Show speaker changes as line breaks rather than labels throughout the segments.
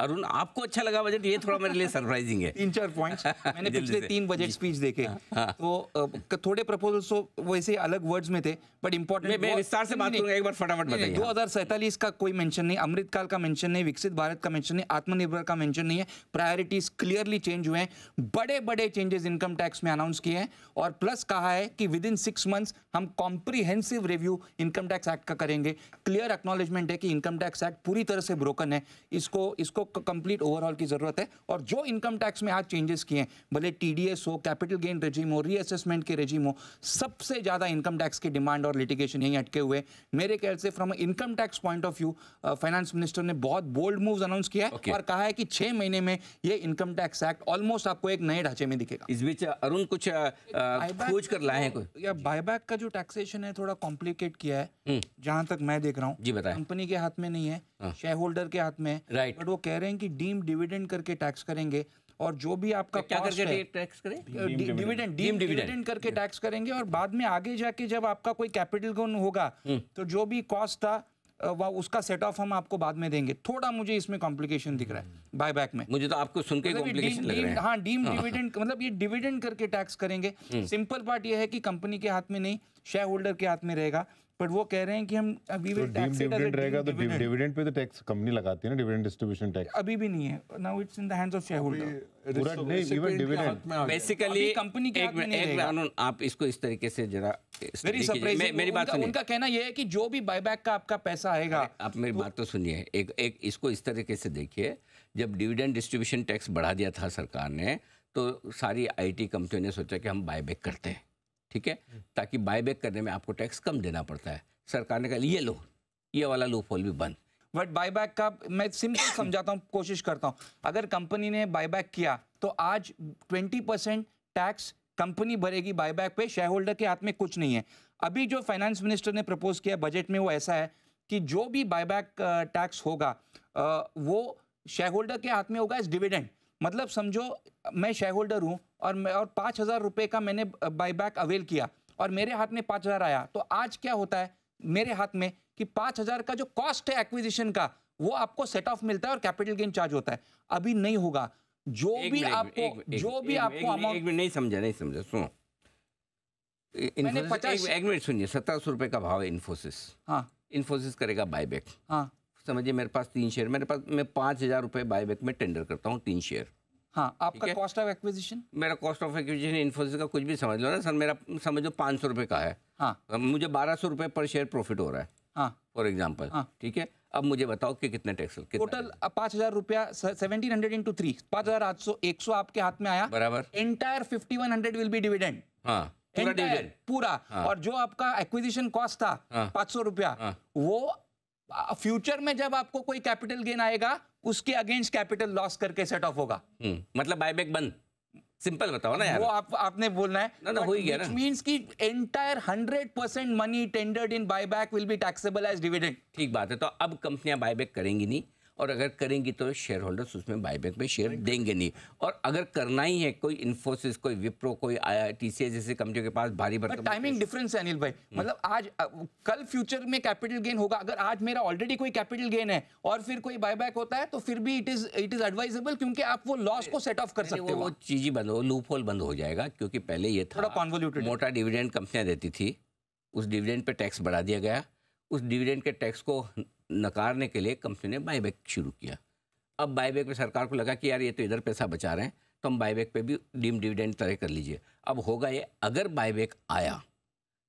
अरुण आपको अच्छा लगा बजट ये थोड़ा मेरे लिए सरप्राइजिंग है
तीन चार पॉइंट्स मैंने पिछले तीन बजट स्पीच देखे हाँ, हाँ। तो थोड़े प्रपोजल्स तो वैसे अलग वर्ड्स में थे बट इंपॉर्टेंट मैं विस्तार से बात करूंगा एक बार फटाफट बताइए हाँ। दो हजार सैतालीस का कोई मेंशन नहीं अमृतकाल का मेंशन नहीं विकसित भारत का मेंशन नहीं आत्मनिर्भर का मेंशन नहीं है प्रायोरिटीज क्लियरली चेंज हुए हैं बड़े बड़े चेंजेस इनकम टैक्स में अनाउंस किए हैं और प्लस कहा है कि विद इन सिक्स मंथ्स हम comprehensive review income tax act का करेंगे क्लियर एक्नोलेजमेंट है कि इनकम टैक्स एक्ट पूरी तरह से ब्रोकन है इसको इसको कंप्लीट ओवरऑल की जरूरत है और जो इनकम टैक्स में आज चेंजेस किए हैं भले टीडीएस हो कैपिटल गेन रेजिम हो रीअसेसमेंट के रेजिम हो सबसे ज़्यादा इनकम टैक्स की डिमांड और लिटिगेशन यहीं अटके हुए मेरे ख्याल से from income tax point of view finance minister ने बहुत बोल्ड मूव अनाउंस किया है okay. और कहा है कि छह महीने में ये इनकम टैक्स एक्ट ऑलमोस्ट आपको एक नए ढांचे में दिखेगा इस बीच अरुण कुछ खोज कर लाए हैं कोई या बायबैक का जो टैक्सेशन है थोड़ा कॉम्प्लिकेट किया है हम्म। जहां तक मैं देख रहा हूँ कंपनी के हाथ में नहीं है शेयर हाँ। होल्डर के हाथ में राइट बट वो कह कह रहे हैं कि डीम डिविडेंड करके टैक्स करेंगे और जो भी आपका क्या करके टैक्स करें डिविडेंड डीम डिविडेंड करके टैक्स करेंगे और बाद में आगे जाके जब आपका कोई कैपिटल गोन होगा हम्म। तो जो भी कॉस्ट था वह उसका सेट ऑफ हम आपको बाद में देंगे थोड़ा मुझे इसमें कॉम्प्लिकेशन दिख रहा है
बायबैक हम्म। में मुझे तो आपको सुन के मतलब हाँ डीम हाँ। डिविडेंड
मतलब ये डिविडेंड करके टैक्स करेंगे हम्म। सिंपल पार्ट ये है कि कंपनी के हाथ में नहीं शेयर होल्डर के हाथ में रहेगा बट वो कह रहे हैं कि हम अभी तो भी टैक्स डिविडेंड रहेगा तो डिविडेंड पे तो टैक्स कंपनी लगाती है ना डिविडेंड डिस्ट्रीब्यूशन टैक्स अभी भी नहीं है now it's in the hands of shareholder पूरा नहीं इवन डिविडेंड बेसिकली कंपनी के हाथ में नहीं
आप इसको इस तरीके से जरा वेरी सरप्राइज मेरी बात सुनिए उनका
कहना यह है कि जो भी बायबैक का आपका पैसा आएगा आप मेरी तो- बात तो सुनिए
एक एक इसको इस तरीके से देखिए जब डिविडेंड डिस्ट्रीब्यूशन टैक्स बढ़ा दिया था सरकार ने तो सारी आईटी कंपनियों ने सोचा कि हम बायबैक करते हैं ठीक है हम्म। ताकि बायबैक करने में आपको टैक्स कम देना पड़ता है
सरकार ने कहा ये लो ये वाला लूप होल भी बंद बट बायबैक का मैं सिंपल समझाता हूँ कोशिश करता हूँ अगर कंपनी ने बायबैक किया तो आज 20 परसेंट टैक्स कंपनी भरेगी बायबैक पे शेयर होल्डर के हाथ में कुछ नहीं है अभी जो फाइनेंस मिनिस्टर ने प्रपोज किया बजट में वो ऐसा है कि जो भी बायबैक टैक्स होगा वो शेयर होल्डर के हाथ में होगा इस डिविडेंड मतलब समझो मैं शेयर होल्डर हूँ और मैं और पाँच हज़ार रुपये का मैंने बाईबैक अवेल किया और मेरे हाथ में पाँच हज़ार आया तो आज क्या होता है मेरे हाथ में कि पाँच हज़ार का जो कॉस्ट है एक्विजिशन का वो आपको सेट ऑफ मिलता है और कैपिटल गेन चार्ज होता है अभी नहीं होगा जो भी आपको जो भी आपको अमाउंट
नहीं समझा नहीं समझा सुनो मैंने पचास एक मिनट सुनिए सत्रह सौ रुपये का भाव है इन्फोसिस हाँ इन्फोसिस करेगा बायबैक हाँ समझिए मेरे पास तीन शेयर मेरे पास मैं पाँच हज़ार रुपये बायबैक में टेंडर करता हूँ तीन शेयर हाँ आपका कॉस्ट ऑफ एक्विजिशन मेरा कॉस्ट ऑफ एक्विजिशन इन्फोसिस का कुछ भी समझ लो ना सर मेरा समझ लो पाँच सौ रुपये का है हाँ मुझे बारह सौ रुपये पर शेयर प्रॉफिट हो रहा है हाँ फॉर एग्जाम्पल हाँ। ठीक है अब मुझे बताओ कि कितने टैक्स टोटल
पाँच हजार रुपया सेवेंटीन हंड्रेड इंटू थ्री पाँच हजार आठ सौ एक सौ आपके हाथ में आया बराबर entire fifty one hundred will be dividend
हाँ पूरा, पूरा हाँ. और
जो आपका एक्विजिशन कॉस्ट था हाँ. पांच सौ रुपया हाँ. वो फ्यूचर में जब आपको कोई कैपिटल गेन आएगा उसके अगेंस्ट कैपिटल लॉस करके सेट ऑफ होगा
हम्म, मतलब बायबैक बंद सिंपल बताओ ना यार वो
आप आपने बोलना है ना ना हो ही गया ना मींस कि entire 100 percent money tendered in buyback will be taxable as
dividend ठीक बात है तो अब कंपनियां बायबैक करेंगी नहीं और अगर करेंगी तो शेयर होल्डर्स उसमें बाईबैक में शेयर देंगे नहीं और अगर करना ही है कोई इन्फोसिस कोई विप्रो कोई आई जैसे कंपनियों के पास भारी भरकम टाइमिंग डिफरेंस है अनिल भाई हम्म।
मतलब आज कल फ्यूचर में कैपिटल गेन होगा अगर आज मेरा ऑलरेडी कोई कैपिटल गेन है और फिर कोई बायबैक होता है तो फिर भी it is it is advisable क्योंकि आप वो लॉस को सेट ऑफ कर सकते हो वो
चीज ही बंद हो लूप होल बंद हो जाएगा क्योंकि पहले ये था मोटा डिविडेंड कंपनियां देती थी उस डिविडेंड पे टैक्स बढ़ा दिया गया उस डिविडेंड के टैक्स को नकारने के लिए कंपनी ने बाईबैक शुरू किया अब बाईबैक में सरकार को लगा कि यार ये तो इधर पैसा बचा रहे हैं तो हम बाईबैक पे भी डीम डिविडेंड तय कर लीजिए अब होगा ये अगर बाईबैक आया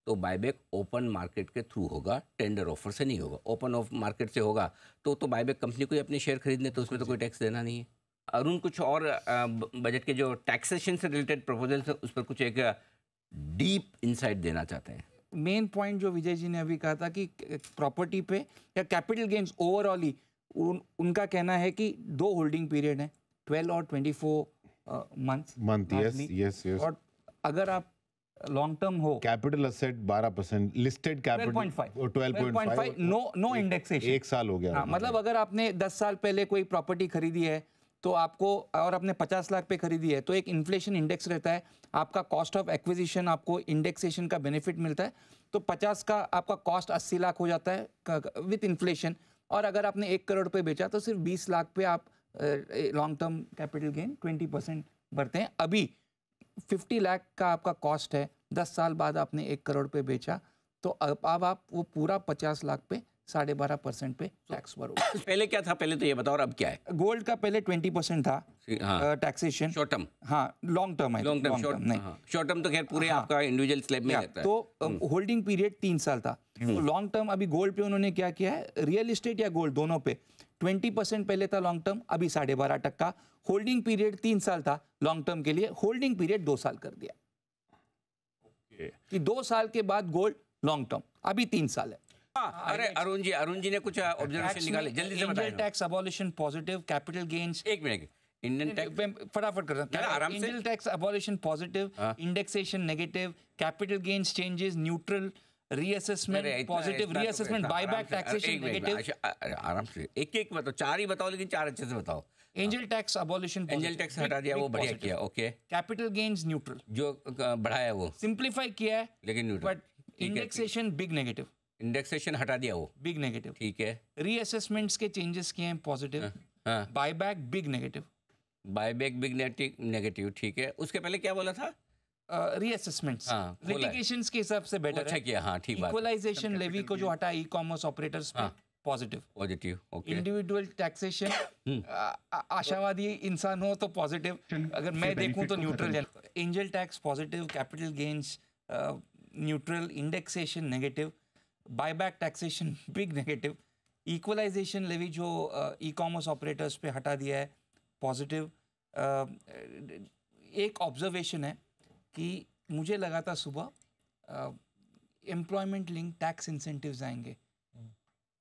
तो बाईबैक ओपन मार्केट के थ्रू होगा टेंडर ऑफर से नहीं होगा ओपन ऑफ मार्केट से होगा तो तो बाईबैक कंपनी को ही अपने शेयर खरीदने तो उसमें तो कोई टैक्स देना नहीं है अरुण कुछ और बजट के जो टैक्सेशन से रिलेटेड प्रपोजल्स हैं उस पर कुछ एक डीप इंसाइट देना चाहते हैं
मेन पॉइंट जो विजय जी ने अभी कहा था कि प्रॉपर्टी पे या कैपिटल गेन्स ओवरऑल ही उन, उनका कहना है कि दो होल्डिंग पीरियड है ट्वेल्व और twenty four month month yes yes और अगर आप लॉन्ग टर्म हो capital asset 12 percent listed capital 12.5 no no indexation एक साल हो गया हाँ, मतलब हाँ। अगर आपने 10 साल पहले कोई प्रॉपर्टी खरीदी है तो आपको और आपने 50 लाख पे खरीदी है तो एक इन्फ्लेशन इंडेक्स रहता है आपका कॉस्ट ऑफ एक्विजिशन आपको इंडेक्सेशन का बेनिफिट मिलता है तो 50 का आपका कॉस्ट 80 लाख हो जाता है विथ इन्फ्लेशन और अगर आपने एक करोड़ पे बेचा तो सिर्फ 20 लाख पे आप long term capital gain 20 percent बढ़ते हैं अभी 50 लाख का आपका कॉस्ट है 10 साल बाद आपने एक करोड़ पे बेचा तो अब आप वो पूरा 50 लाख पे साढ़े बारह परसेंट पे टैक्स तो भरो
पहले क्या था पहले तो ये बताओ और अब क्या है
गोल्ड का पहले ट्वेंटी परसेंट
था टैक्सेशन शॉर्ट टर्म हाँ लॉन्ग टर्म है लॉन्ग टर्म नहीं शॉर्ट हाँ, टर्म हाँ। तो खैर पूरे हाँ, आपका इंडिविजुअल स्लैब में रहता है तो
होल्डिंग हम्म। पीरियड तीन साल था लॉन्ग टर्म हम्म। तो अभी गोल्ड पे उन्होंने क्या किया है रियल इस्टेट या गोल्ड दोनों पे ट्वेंटी परसेंट पहले था लॉन्ग टर्म अभी साढ़े बारह टक्का होल्डिंग पीरियड तीन साल था लॉन्ग टर्म के लिए होल्डिंग पीरियड दो साल कर दिया कि दो साल के बाद गोल्ड लॉन्ग टर्म अभी तीन साल है हाँ, अरे अरुण जी अरुण जी ने कुछ ऑब्जर्वेशन uh, निकाले जल्दी से बताइए tax abolition positive capital gains एक मिनट इंडियन टैक्स फटाफट कर सकते हैं आराम से tax abolition positive indexation negative capital gains changes neutral reassessment positive reassessment buyback taxation negative
आराम से एक एक बताओ तो, चार ही बताओ लेकिन चार अच्छे से बताओ
angel tax abolition angel tax हटा दिया वो बढ़िया किया ओके कैपिटल गेन्स न्यूट्रल जो बढ़ाया वो सिंप्लीफाई किया है लेकिन neutral but indexation big negative indexation हटा दिया वो बिग नेगेटिव ठीक है रीअसेसमेंट्स के चेंजेस किए हैं positive buyback
big negative buyback big negative ठीक है
उसके पहले क्या बोला था रीअसेसमेंट्स uh, हाँ, लिटिगेशंस के हिसाब से बेटर अच्छा किया हाँ, ठीक बात इक्वलाइजेशन लेवी को जो हटा ई कॉमर्स ऑपरेटर्स पे positive positive okay individual taxation आशावादी इंसान हो तो पॉजिटिव अगर मैं देखूं तो neutral angel tax positive capital gains neutral indexation negative buyback taxation big negative equalisation levy जो ई कॉमर्स ऑपरेटर्स पे हटा दिया है पॉजिटिव uh, एक ऑब्जर्वेशन है कि मुझे लगा था सुबह एम्प्लॉयमेंट लिंक टैक्स इंसेंटिव्स आएंगे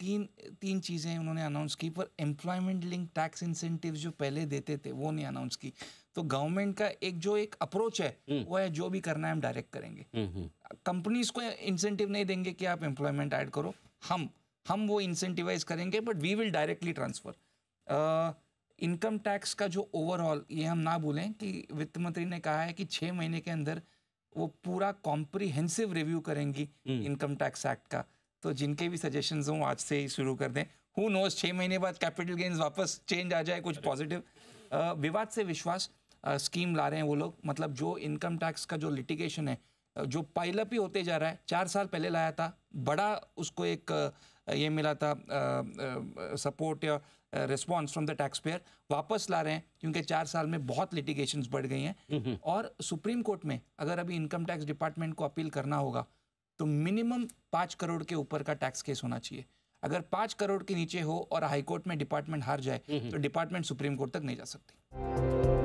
तीन तीन चीज़ें उन्होंने अनाउंस की पर एम्प्लॉयमेंट लिंक टैक्स इंसेंटिव जो पहले देते थे वो नहीं अनाउंस की तो गवर्नमेंट का एक जो एक अप्रोच है हम्म। वो है जो भी करना है हम डायरेक्ट करेंगे कंपनीज हम्म, हम्म। को इंसेंटिव नहीं देंगे कि आप एम्प्लॉयमेंट ऐड करो हम हम वो इंसेंटिवाइज करेंगे but we will directly transfer income tax का जो ओवरऑल ये हम ना भूलें कि वित्त मंत्री ने कहा है कि छः महीने के अंदर वो पूरा कॉम्प्रीहेंसिव रिव्यू करेंगी इनकम टैक्स एक्ट का तो जिनके भी सजेशन हों आज से ही शुरू कर दें हु नोज छः महीने बाद कैपिटल गेंस वापस चेंज आ जाए कुछ पॉजिटिव विवाद से विश्वास स्कीम ला रहे हैं वो लोग मतलब जो इनकम टैक्स का जो लिटिगेशन है जो पाइलअप ही होते जा रहा है चार साल पहले लाया था बड़ा उसको एक ये मिला था सपोर्ट या response from the taxpayer वापस ला रहे हैं क्योंकि चार साल में बहुत लिटिगेशन बढ़ गई हैं हम्म, हम्म। और सुप्रीम कोर्ट में अगर अभी इनकम टैक्स डिपार्टमेंट को अपील करना होगा तो मिनिमम पाँच करोड़ के ऊपर का टैक्स केस होना चाहिए अगर पाँच करोड़ के नीचे हो और हाईकोर्ट में डिपार्टमेंट हार जाए हम्म, हम्म। तो डिपार्टमेंट सुप्रीम कोर्ट तक नहीं जा सकती